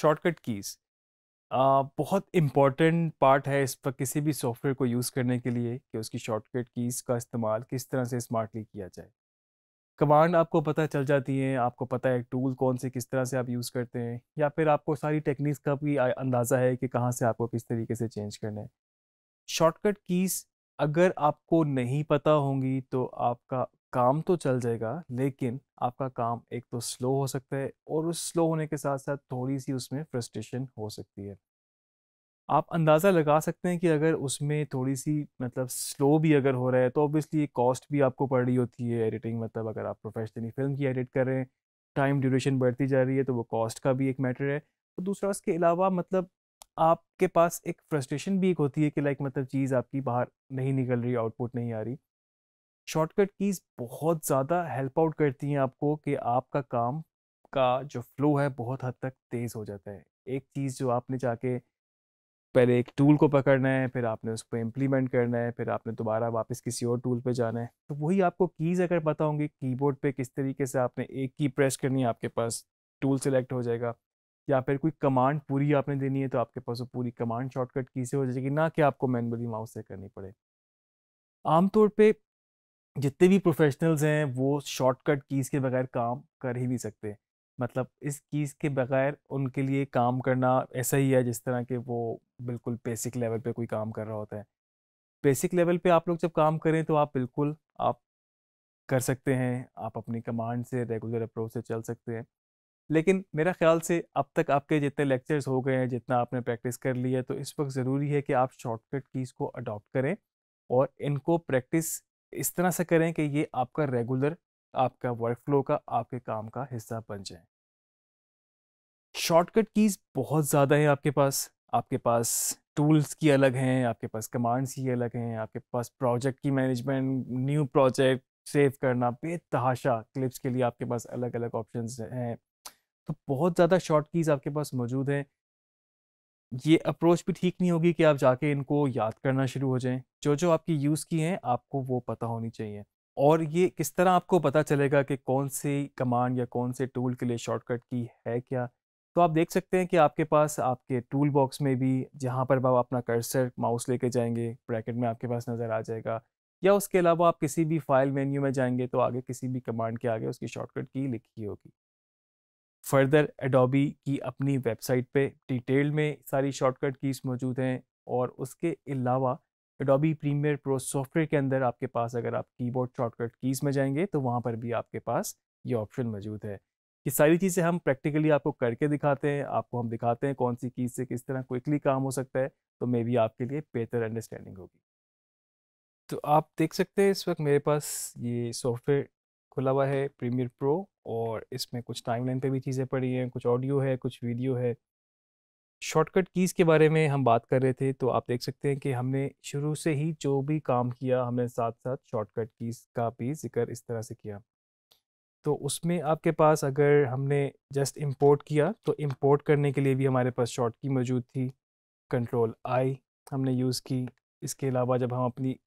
shortcut keys बहुत important part है इस पर किसी भी सॉफ्टवेयर को यूज़ करने के लिए कि उसकी शॉर्टकट कीज़ का इस्तेमाल किस तरह से स्मार्टली किया जाए कमांड आपको पता चल जाती हैं आपको पता है टूल कौन से किस तरह से आप यूज़ करते हैं या फिर आपको सारी टेक्निक्स का भी अंदाज़ा है कि कहाँ से आपको किस तरीके से चेंज करना है शॉर्टकट कीज़ अगर आपको नहीं पता होंगी तो आपका काम तो चल जाएगा लेकिन आपका काम एक तो स्लो हो सकता है और उस स्लो होने के साथ साथ थोड़ी सी उसमें फ्रस्ट्रेशन हो सकती है आप अंदाज़ा लगा सकते हैं कि अगर उसमें थोड़ी सी मतलब स्लो भी अगर हो रहा है तो ऑब्वियसली कॉस्ट भी आपको पड़ रही होती है एडिटिंग मतलब अगर आप प्रोफेशनली फिल्म की एडिट कर रहे हैं टाइम ड्यूरेशन बढ़ती जा रही है तो वो कॉस्ट का भी एक मैटर है और दूसरा उसके अलावा मतलब आपके पास एक फ्रस्ट्रेशन भी एक होती है कि लाइक मतलब चीज़ आपकी बाहर नहीं निकल रही आउटपुट नहीं आ रही शॉर्टकट कीज़ बहुत ज़्यादा हेल्प आउट करती हैं आपको कि आपका काम का जो फ्लो है बहुत हद तक तेज़ हो जाता है एक चीज़ जो आपने जाके पहले एक टूल को पकड़ना है फिर आपने उसको इम्प्लीमेंट करना है फिर आपने दोबारा वापस किसी और टूल पे जाना है तो वही आपको कीज़ अगर पता होंगी कीबोर्ड पे किस तरीके से आपने एक की प्रेस करनी है आपके पास टूल सेलेक्ट हो जाएगा या फिर कोई कमांड पूरी आपने देनी है तो आपके पास वो पूरी कमांड शॉर्टकट की से हो जाएगी ना कि आपको मैनुअली माउस से करनी पड़े आमतौर पर जितने भी प्रोफेशनल्स हैं वो शॉर्टकट कीज़ के बगैर काम कर ही नहीं सकते मतलब इस कीज़ के बगैर उनके लिए काम करना ऐसा ही है जिस तरह के वो बिल्कुल बेसिक लेवल पे कोई काम कर रहा होता है बेसिक लेवल पे आप लोग जब काम करें तो आप बिल्कुल आप कर सकते हैं आप अपनी कमांड से रेगुलर अप्रोच से चल सकते हैं लेकिन मेरा ख्याल से अब तक आपके जितने लेक्चर्स हो गए हैं जितना आपने प्रैक्टिस कर ली है तो इस वक्त ज़रूरी है कि आप शॉर्टकट कीज़ को अडॉप्ट करें और इनको प्रैक्टिस इस तरह से करें कि ये आपका रेगुलर आपका वर्कफ्लो का आपके काम का हिस्सा बन जाए शॉर्टकट कीज़ बहुत ज़्यादा है आपके पास आपके पास टूल्स की अलग हैं आपके पास कमांड्स की अलग हैं आपके पास प्रोजेक्ट की मैनेजमेंट न्यू प्रोजेक्ट सेव करना बेतहाशा क्लिप्स के लिए आपके पास अलग अलग ऑप्शन हैं तो बहुत ज़्यादा शॉर्ट कीज़ आपके पास मौजूद हैं ये अप्रोच भी ठीक नहीं होगी कि आप जाके इनको याद करना शुरू हो जाएं जो जो आपकी यूज़ की हैं आपको वो पता होनी चाहिए और ये किस तरह आपको पता चलेगा कि कौन सी कमांड या कौन से टूल के लिए शॉर्टकट की है क्या तो आप देख सकते हैं कि आपके पास आपके टूल बॉक्स में भी जहाँ पर आप अपना कर्सर माउस लेके जाएंगे ब्रैकेट में आपके पास नज़र आ जाएगा या उसके अलावा आप किसी भी फाइल मेन्यू में जाएंगे तो आगे किसी भी कमांड के आगे उसकी शॉर्टकट की लिखी होगी फर्दर एडोबी की अपनी वेबसाइट पे डिटेल में सारी शॉर्टकट कीज़ मौजूद हैं और उसके अलावा एडोबी प्रीमियर प्रो सॉफ्टवेयर के अंदर आपके पास अगर आप कीबोर्ड शॉर्टकट कीज़ में जाएंगे तो वहाँ पर भी आपके पास ये ऑप्शन मौजूद है ये सारी चीज़ें हम प्रैक्टिकली आपको करके दिखाते हैं आपको हम दिखाते हैं कौन सी कीज़ से किस तरह क्विकली काम हो सकता है तो मे भी आपके लिए बेहतर अंडरस्टैंडिंग होगी तो आप देख सकते हैं इस वक्त मेरे पास ये सॉफ्टवेयर खुला हुआ है प्रीमियर प्रो और इसमें कुछ टाइमलाइन पे भी चीज़ें पड़ी हैं कुछ ऑडियो है कुछ वीडियो है शॉर्टकट कीज़ के बारे में हम बात कर रहे थे तो आप देख सकते हैं कि हमने शुरू से ही जो भी काम किया हमने साथ साथ शॉर्टकट कीज़ का भी जिक्र इस तरह से किया तो उसमें आपके पास अगर हमने जस्ट इम्पोर्ट किया तो इम्पोर्ट करने के लिए भी हमारे पास शॉर्ट की मौजूद थी कंट्रोल आई हमने यूज़ की इसके अलावा जब हम अपनी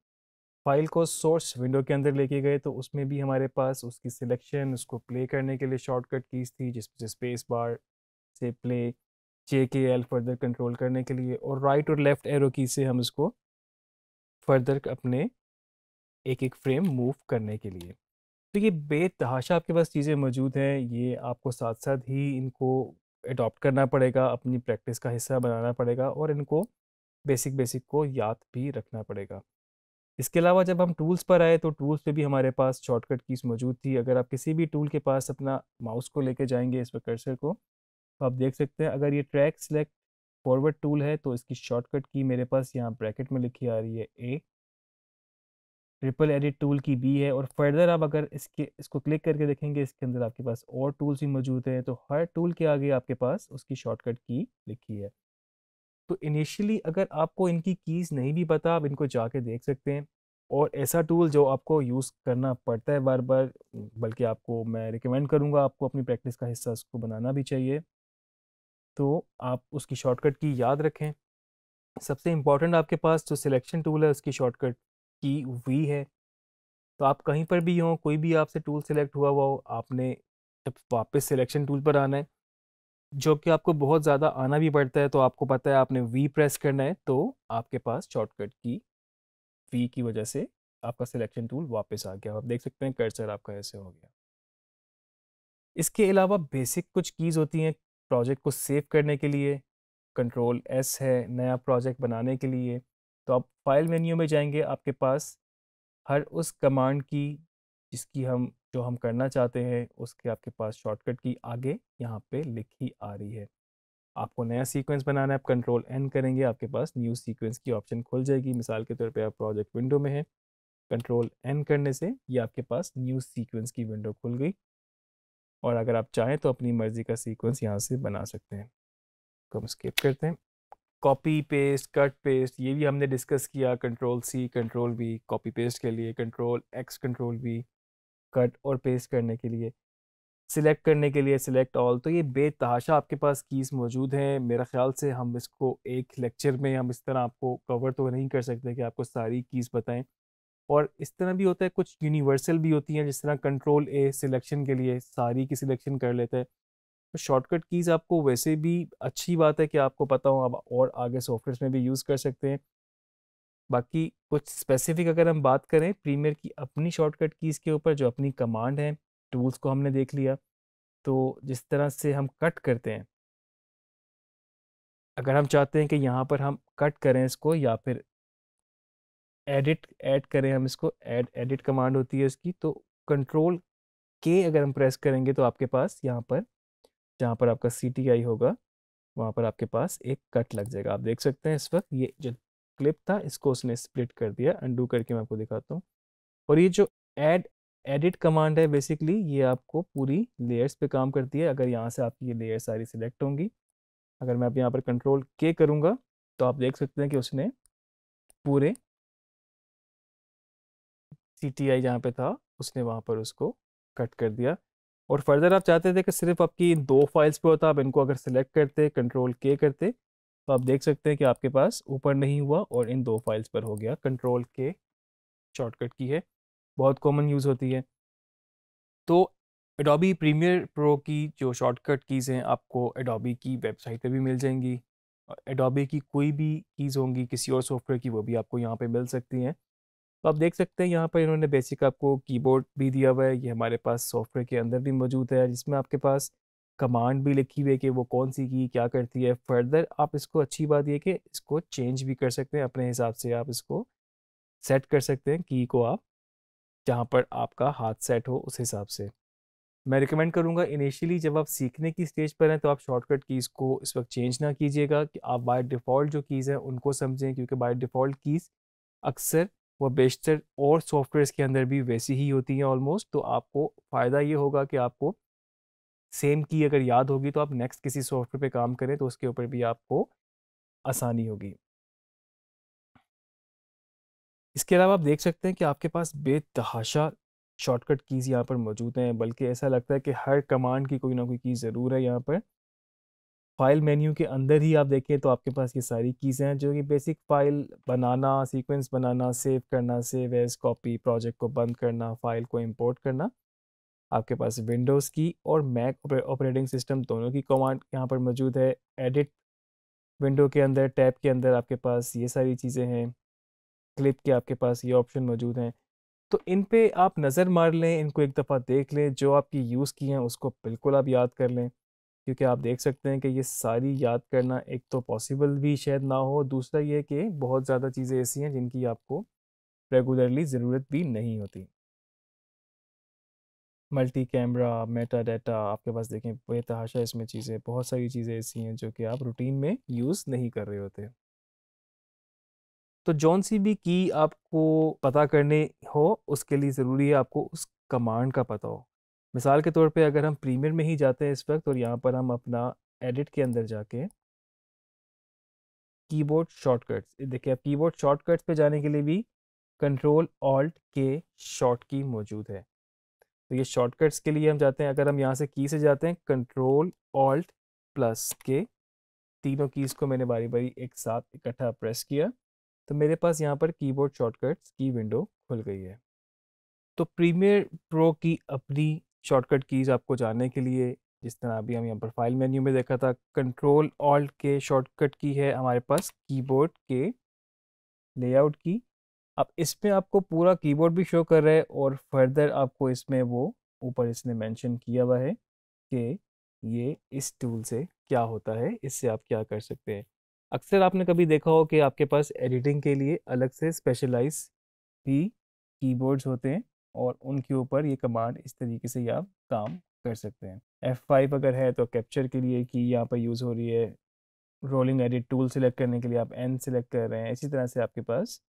फाइल को सोर्स विंडो के अंदर लेके गए तो उसमें भी हमारे पास उसकी सिलेक्शन उसको प्ले करने के लिए शॉर्टकट कीज थी जिसमें से स्पेस बार से प्ले जे के एल फर्दर कंट्रोल करने के लिए और राइट और लेफ़्ट एरो की से हम इसको फर्दर अपने एक एक फ्रेम मूव करने के लिए तो ये बेतहाशा आपके पास चीज़ें मौजूद हैं ये आपको साथ साथ ही इनको अडॉप्ट करना पड़ेगा अपनी प्रैक्टिस का हिस्सा बनाना पड़ेगा और इनको बेसिक बेसिक को याद भी रखना पड़ेगा इसके अलावा जब हम टूल्स पर आए तो टूल्स पे भी हमारे पास शॉर्टकट कीज़ मौजूद थी अगर आप किसी भी टूल के पास अपना माउस को लेके जाएंगे इस पर कर्सर को तो आप देख सकते हैं अगर ये ट्रैक सेलेक्ट फॉरवर्ड टूल है तो इसकी शॉर्टकट की मेरे पास यहाँ ब्रैकेट में लिखी आ रही है ए ट्रिपल एडिट टूल की बी है और फर्दर आप अगर इसके इसको क्लिक करके देखेंगे इसके अंदर आपके पास और टूल्स भी मौजूद हैं तो हर टूल के आगे आपके पास उसकी शॉर्टकट की लिखी है तो इनिशियली अगर आपको इनकी कीज़ नहीं भी पता आप इनको जाके देख सकते हैं और ऐसा टूल जो आपको यूज़ करना पड़ता है बार बार बल्कि आपको मैं रिकमेंड करूँगा आपको अपनी प्रैक्टिस का हिस्सा उसको बनाना भी चाहिए तो आप उसकी शॉर्टकट की याद रखें सबसे इम्पॉर्टेंट आपके पास जो सिलेक्शन टूल है उसकी शॉर्टकट की वी है तो आप कहीं पर भी हों कोई भी आपसे टूल सेलेक्ट हुआ हुआ हो आपने जब वापस सिलेक्शन टूल पर आना है जो कि आपको बहुत ज़्यादा आना भी पड़ता है तो आपको पता है आपने वी प्रेस करना है तो आपके पास शॉर्टकट की वी की वजह से आपका सिलेक्शन टूल वापस आ गया आप देख सकते हैं कर्सर आपका ऐसे हो गया इसके अलावा बेसिक कुछ कीज़ होती हैं प्रोजेक्ट को सेव करने के लिए कंट्रोल एस है नया प्रोजेक्ट बनाने के लिए तो आप फाइल मेन्यू में जाएंगे आपके पास हर उस कमांड की जिसकी हम जो हम करना चाहते हैं उसके आपके पास शॉर्टकट की आगे यहाँ पे लिखी आ रही है आपको नया सीक्वेंस बनाना है आप कंट्रोल एन करेंगे आपके पास न्यू सीक्वेंस की ऑप्शन खुल जाएगी मिसाल के तौर पे आप प्रोजेक्ट विंडो में हैं कंट्रोल एन करने से ये आपके पास न्यू सीक्वेंस की विंडो खुल गई और अगर आप चाहें तो अपनी मर्ज़ी का सीक्वेंस यहाँ से बना सकते हैं तो हम स्किप करते हैं कॉपी पेस्ट कट पेस्ट ये भी हमने डिस्कस किया control C control V copy paste के लिए control X control V cut और पेस्ट करने के लिए सिलेक्ट करने के लिए सिलेक्ट ऑल तो ये बेतहाशा आपके पास कीज़ मौजूद हैं मेरा ख्याल से हम इसको एक लेक्चर में हम इस तरह आपको कवर तो नहीं कर सकते कि आपको सारी कीज़ बताएं और इस तरह भी होता है कुछ यूनिवर्सल भी होती हैं जिस तरह कंट्रोल ए सिलेक्शन के लिए सारी की सिलेक्शन कर लेते हैं तो शॉर्टकट कीज़ आपको वैसे भी अच्छी बात है कि आपको पता हो आप और आगे सॉफ्टवेयर में भी यूज़ कर सकते हैं बाकी कुछ स्पेसिफिक अगर हम बात करें प्रीमियर की अपनी शॉर्टकट कीज़ के ऊपर जो अपनी कमांड है टूल्स को हमने देख लिया तो जिस तरह से हम कट करते हैं अगर हम चाहते हैं कि यहाँ पर हम कट करें इसको या फिर एडिट ऐड करें हम इसको ऐड एडिट कमांड होती है इसकी तो कंट्रोल के अगर हम प्रेस करेंगे तो आपके पास यहाँ पर जहाँ पर आपका सी होगा वहाँ पर आपके पास एक कट लग जाएगा आप देख सकते हैं इस वक्त ये जो क्लिप था इसको उसने स्प्लिट कर दिया अंडू करके मैं आपको दिखाता हूँ और ये जो एड एडिट कमांड है बेसिकली ये आपको पूरी लेयर्स पे काम करती है अगर यहाँ से आपकी ये लेयर सारी सिलेक्ट होंगी अगर मैं अब यहाँ पर कंट्रोल के करूँगा तो आप देख सकते हैं कि उसने पूरे सी टी आई जहाँ पर था उसने वहाँ पर उसको कट कर दिया और फर्दर आप चाहते थे कि सिर्फ आपकी दो फाइल्स पे होता तो आप इनको अगर सिलेक्ट करते कंट्रोल के करते तो आप देख सकते हैं कि आपके पास ऊपर नहीं हुआ और इन दो फाइल्स पर हो गया कंट्रोल के शॉर्टकट की है बहुत कॉमन यूज़ होती है तो एडोबी प्रीमियर प्रो की जो शॉर्टकट कीज़ हैं आपको एडोबी की वेबसाइट पे भी मिल जाएंगी एडोबी की कोई भी कीज़ होंगी किसी और सॉफ्टवेयर की वो भी आपको यहाँ पे मिल सकती हैं तो आप देख सकते हैं यहाँ पर इन्होंने बेसिक आपको कीबोर्ड भी दिया हुआ है ये हमारे पास सॉफ्टवेयर के अंदर भी मौजूद है जिसमें आपके पास कमांड भी लिखी हुई है कि वो कौन सी की क्या करती है फर्दर आप इसको अच्छी बात यह कि इसको चेंज भी कर सकते हैं अपने हिसाब से आप इसको सेट कर सकते हैं की को आप जहाँ पर आपका हाथ सेट हो उस हिसाब से मैं रिकमेंड करूँगा इनिशियली जब आप सीखने की स्टेज पर हैं तो आप शॉर्टकट कीज़ को इस वक्त चेंज ना कीजिएगा कि आप बाय डिफ़ॉल्ट जो कीज़ हैं उनको समझें क्योंकि बाय डिफ़ॉल्ट कीज़ अक्सर व बेशतर और सॉफ्टवेयर के अंदर भी वैसी ही होती हैं ऑलमोस्ट तो आपको फ़ायदा ये होगा कि आपको सेम की अगर याद होगी तो आप नेक्स्ट किसी सॉफ्टवेयर पे काम करें तो उसके ऊपर भी आपको आसानी होगी इसके अलावा आप देख सकते हैं कि आपके पास बेतहाशा शॉर्टकट कीज़ यहाँ पर मौजूद हैं बल्कि ऐसा लगता है कि हर कमांड की कोई ना कोई की ज़रूर है यहाँ पर फाइल मेन्यू के अंदर ही आप देखें तो आपके पास ये सारी कीज़ें हैं जो कि बेसिक फाइल बनाना सीक्वेंस बनाना सेव करना सेव एज कॉपी प्रोजेक्ट को बंद करना फाइल को इंपोर्ट करना आपके पास विंडोज़ की और मैक ऑपरेटिंग सिस्टम दोनों की कमांड यहाँ पर मौजूद है एडिट विंडो के अंदर टैब के अंदर आपके पास ये सारी चीज़ें हैं क्लिप के आपके पास ये ऑप्शन मौजूद हैं तो इन पे आप नज़र मार लें इनको एक दफ़ा देख लें जो आपकी यूज़ की हैं उसको बिल्कुल आप याद कर लें क्योंकि आप देख सकते हैं कि ये सारी याद करना एक तो पॉसिबल भी शायद ना हो दूसरा ये कि बहुत ज़्यादा चीज़ें ऐसी हैं जिनकी आपको रेगुलरली ज़रूरत भी नहीं होती मल्टी कैमरा मेटा डाटा आपके पास देखें बेतहाशा इसमें चीज़ें बहुत सारी चीज़ें ऐसी हैं जो कि आप रूटीन में यूज़ नहीं कर रहे होते तो जौन सी भी की आपको पता करने हो उसके लिए ज़रूरी है आपको उस कमांड का पता हो मिसाल के तौर पे अगर हम प्रीमियर में ही जाते हैं इस वक्त और यहाँ पर हम अपना एडिट के अंदर जाके कीबोर्ड शॉर्टकट्स देखिए आप कीबोर्ड शॉर्टकट्स पे जाने के लिए भी कंट्रोल ऑल्ट के शॉर्ट की मौजूद है तो ये शॉर्टकट्स के लिए हम जाते हैं अगर हम यहाँ से की से जाते हैं कंट्रोल ऑल्ट प्लस के तीनों कीज़ को मैंने बारी बारी एक साथ इकट्ठा प्रेस किया तो मेरे पास यहाँ पर कीबोर्ड शॉर्टकट्स की विंडो खुल गई है तो प्रीमियर प्रो की अपनी शॉर्टकट कीज़ आपको जानने के लिए जिस तरह अभी हम यहाँ पर फाइल मेन्यू में देखा था कंट्रोल ऑल्ट के शॉर्टकट की है हमारे पास कीबोर्ड के लेआउट की अब इसमें आपको पूरा कीबोर्ड भी शो कर रहा है और फर्दर आपको इसमें वो ऊपर इसने मेंशन किया हुआ है कि ये इस टूल से क्या होता है इससे आप क्या कर सकते हैं अक्सर आपने कभी देखा हो कि आपके पास एडिटिंग के लिए अलग से स्पेशलाइज भी कीबोर्ड्स होते हैं और उनके ऊपर ये कमांड इस तरीके से आप काम कर सकते हैं फाइव अगर है तो कैप्चर के लिए की यहाँ पर यूज़ हो रही है रोलिंग एडिट टूल सेलेक्ट करने के लिए आप एन सेलेक्ट कर रहे हैं इसी तरह से आपके पास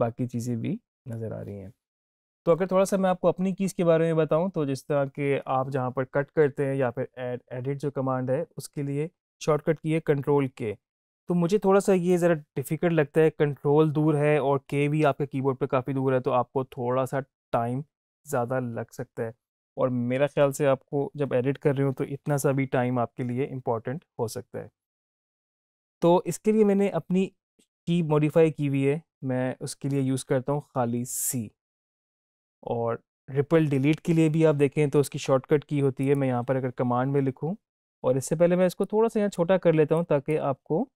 बाकी चीज़ें भी नज़र आ रही हैं तो अगर थोड़ा सा मैं आपको अपनी कीज़ के बारे में बताऊं तो जिस तरह के आप जहां पर कट करते हैं या फिर एड एडिट जो कमांड है उसके लिए शॉर्टकट की है कंट्रोल के तो मुझे थोड़ा सा ये ज़रा डिफ़िकल्ट लगता है कंट्रोल दूर है और के भी आपके कीबोर्ड पर काफ़ी दूर है तो आपको थोड़ा सा टाइम ज़्यादा लग सकता है और मेरा ख्याल से आपको जब एडिट कर रहे हो तो इतना सा भी टाइम आपके लिए इम्पॉर्टेंट हो सकता है तो इसके लिए मैंने अपनी की मॉडिफाई की हुई है मैं उसके लिए यूज़ करता हूँ खाली सी और रिपल डिलीट के लिए भी आप देखें तो उसकी शॉर्टकट की होती है मैं यहाँ पर अगर कमांड में लिखूँ और इससे पहले मैं इसको थोड़ा सा यहाँ छोटा कर लेता हूँ ताकि आपको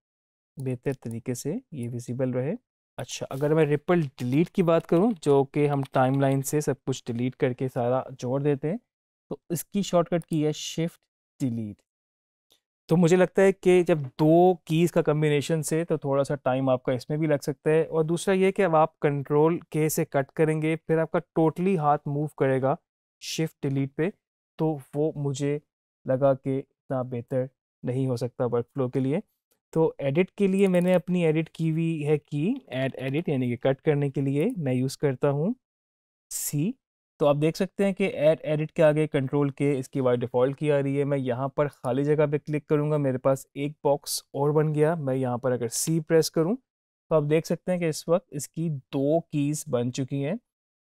बेहतर तरीके से ये विजिबल रहे अच्छा अगर मैं रिपल डिलीट की बात करूँ जो कि हम टाइम से सब कुछ डिलीट करके सारा जोड़ देते हैं तो इसकी शॉर्टकट की है शिफ्ट डिलीट तो मुझे लगता है कि जब दो कीज़ का कम्बिनेशन से तो थोड़ा सा टाइम आपका इसमें भी लग सकता है और दूसरा ये कि अब आप कंट्रोल के से कट करेंगे फिर आपका टोटली हाथ मूव करेगा शिफ्ट डिलीट पे तो वो मुझे लगा कि इतना बेहतर नहीं हो सकता वर्क फ्लो के लिए तो एडिट के लिए मैंने अपनी एडिट की हुई है की एड एडिट यानी कि कट करने के लिए मैं यूज़ करता हूँ सी तो आप देख सकते हैं कि एड एडिट के आगे कंट्रोल के इसकी वाई डिफ़ॉल्ट की आ रही है मैं यहाँ पर खाली जगह पे क्लिक करूँगा मेरे पास एक बॉक्स और बन गया मैं यहाँ पर अगर सी प्रेस करूँ तो आप देख सकते हैं कि इस वक्त इसकी दो कीज़ बन चुकी हैं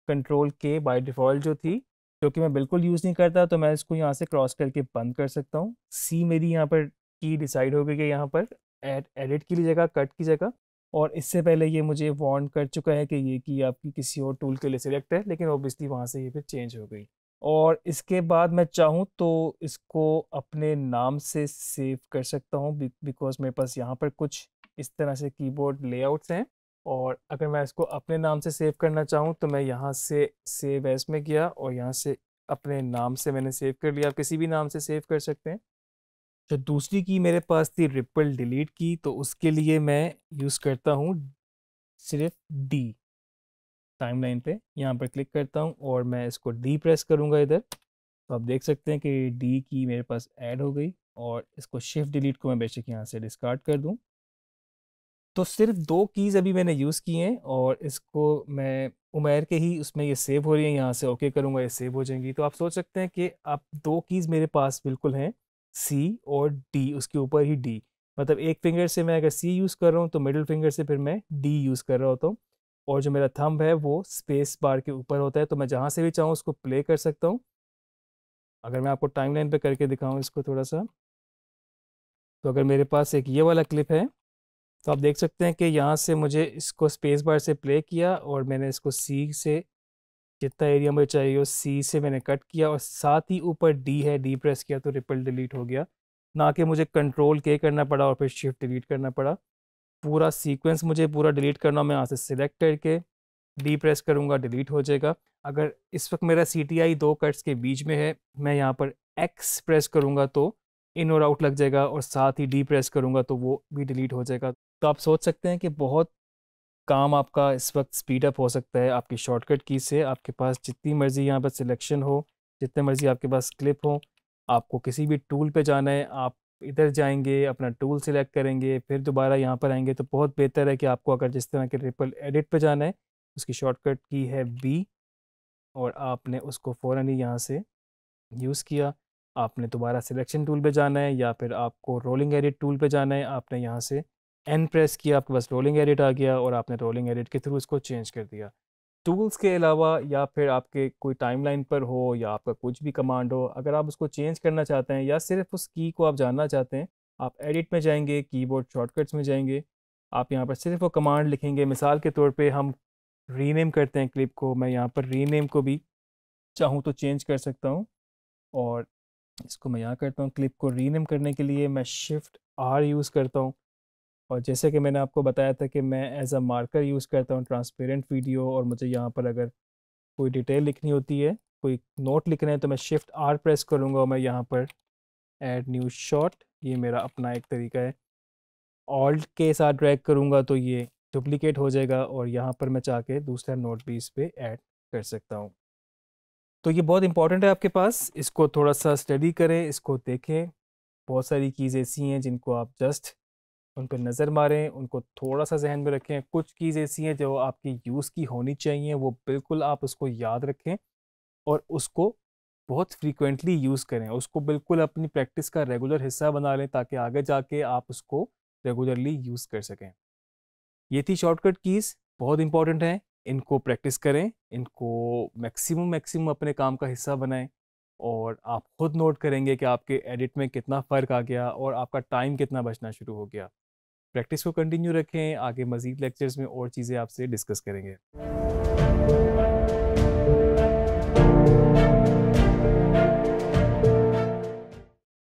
कंट्रोल के बाई डिफ़ॉल्ट जो थी जो कि मैं बिल्कुल यूज़ नहीं करता तो मैं इसको यहाँ से क्रॉस करके बंद कर सकता हूँ सी मेरी यहाँ पर की डिसाइड हो गई है यहाँ पर एड एडिट की जगह कट की जगह और इससे पहले ये मुझे वार्न कर चुका है कि ये की आपकी किसी और टूल के लिए सिलेक्ट है लेकिन ओबियसली वहाँ से ये फिर चेंज हो गई और इसके बाद मैं चाहूँ तो इसको अपने नाम से सेव कर सकता हूँ बिकॉज मेरे पास यहाँ पर कुछ इस तरह से कीबोर्ड लेआउट्स हैं और अगर मैं इसको अपने नाम से सेव करना चाहूँ तो मैं यहाँ से सेव एस में गया और यहाँ से अपने नाम से मैंने सेव कर लिया आप किसी भी नाम से सेव कर सकते हैं जो तो दूसरी की मेरे पास थी रिपल डिलीट की तो उसके लिए मैं यूज़ करता हूँ सिर्फ डी टाइमलाइन पे यहाँ पर क्लिक करता हूँ और मैं इसको डी प्रेस करूँगा इधर तो आप देख सकते हैं कि डी की मेरे पास ऐड हो गई और इसको शिफ्ट डिलीट को मैं बेशक यहाँ से डिस्कार्ड कर दूँ तो सिर्फ दो कीज़ अभी मैंने यूज़ की हैं और इसको मैं उमेर के ही उसमें ये सेव हो रही है यहाँ से ओके करूँगा ये सेव हो जाएंगी तो आप सोच सकते हैं कि आप दो कीज़ मेरे पास बिल्कुल हैं सी और डी उसके ऊपर ही डी मतलब एक फिंगर से मैं अगर सी यूज़ कर रहा हूँ तो मिडिल फिंगर से फिर मैं डी यूज़ कर रहा होता हूँ और जो मेरा थंब है वो स्पेस बार के ऊपर होता है तो मैं जहाँ से भी चाहूँ उसको प्ले कर सकता हूँ अगर मैं आपको टाइम लाइन पर करके दिखाऊँ इसको थोड़ा सा तो अगर मेरे पास एक ये वाला क्लिप है तो आप देख सकते हैं कि यहाँ से मुझे इसको स्पेस बार से प्ले किया और मैंने इसको सी से जितना एरिया मुझे चाहिए हो सी से मैंने कट किया और साथ ही ऊपर डी है डी प्रेस किया तो रिपल डिलीट हो गया ना कि मुझे कंट्रोल के करना पड़ा और फिर शिफ्ट डिलीट करना पड़ा पूरा सीक्वेंस मुझे पूरा डिलीट करना मैं यहाँ से सिलेक्ट करके डी प्रेस करूँगा डिलीट हो जाएगा अगर इस वक्त मेरा सी टी आई दो कट्स के बीच में है मैं यहाँ पर एक्स प्रेस करूँगा तो इन और आउट लग जाएगा और साथ ही डी प्रेस करूँगा तो वो भी डिलीट हो जाएगा तो आप सोच सकते हैं कि बहुत काम आपका इस वक्त स्पीड अप हो सकता है आपकी शॉर्टकट की से आपके पास जितनी मर्ज़ी यहाँ पर सिलेक्शन हो जितने मर्ज़ी आपके पास क्लिप हो आपको किसी भी टूल पे जाना है आप इधर जाएंगे अपना टूल सिलेक्ट करेंगे फिर दोबारा यहाँ पर आएंगे तो बहुत बेहतर है कि आपको अगर जिस तरह के रिपल एडिट पे जाना है उसकी शॉर्टकट की है बी और आपने उसको फ़ौर ही यहाँ से यूज़ किया आपने दोबारा सिलेक्शन टूल पे जाना है या फिर आपको रोलिंग एडिट टूल पे जाना है आपने यहाँ से एन प्रेस किया आपके पास रोलिंग एडिट आ गया और आपने रोलिंग एडिट के थ्रू इसको चेंज कर दिया टूल्स के अलावा या फिर आपके कोई टाइमलाइन पर हो या आपका कुछ भी कमांड हो अगर आप उसको चेंज करना चाहते हैं या सिर्फ उस की को आप जानना चाहते हैं आप एडिट में जाएंगे कीबोर्ड शॉर्टकट्स में जाएंगे आप यहाँ पर सिर्फ वो कमांड लिखेंगे मिसाल के तौर पे हम रीनेम करते हैं क्लिप को मैं यहाँ पर रीनेम को भी चाहूँ तो चेंज कर सकता हूँ और इसको मैं यहाँ करता हूँ क्लिप को रीनेम करने के लिए मैं शिफ्ट आर यूज़ करता हूँ और जैसे कि मैंने आपको बताया था कि मैं एज अ मार्कर यूज़ करता हूँ ट्रांसपेरेंट वीडियो और मुझे यहाँ पर अगर कोई डिटेल लिखनी होती है कोई नोट लिखना है तो मैं शिफ्ट आर प्रेस करूँगा और मैं यहाँ पर एड न्यू शॉट ये मेरा अपना एक तरीका है ऑल्ट के साथ ड्रैग करूँगा तो ये डुप्लिकेट हो जाएगा और यहाँ पर मैं चाह के दूसरा नोट भी इस पर ऐड कर सकता हूँ तो ये बहुत इंपॉर्टेंट है आपके पास इसको थोड़ा सा स्टडी करें इसको देखें बहुत सारी चीज़ ऐसी हैं जिनको आप जस्ट उन पर नज़र मारें उनको थोड़ा सा जहन में रखें कुछ चीज़ ऐसी हैं जो आपकी यूज़ की होनी चाहिए वो बिल्कुल आप उसको याद रखें और उसको बहुत फ्रीक्वेंटली यूज़ करें उसको बिल्कुल अपनी प्रैक्टिस का रेगुलर हिस्सा बना लें ताकि आगे जाके आप उसको रेगुलरली यूज़ कर सकें ये थी शॉर्टकट कीज़ बहुत इंपॉर्टेंट हैं इनको प्रैक्टिस करें इनको मैक्सिमम मैक्सिमम अपने काम का हिस्सा बनाएं और आप खुद नोट करेंगे कि आपके एडिट में कितना फ़र्क आ गया और आपका टाइम कितना बचना शुरू हो गया प्रैक्टिस को कंटिन्यू रखें आगे मज़ीद लेक्चर्स में और चीज़ें आपसे डिस्कस करेंगे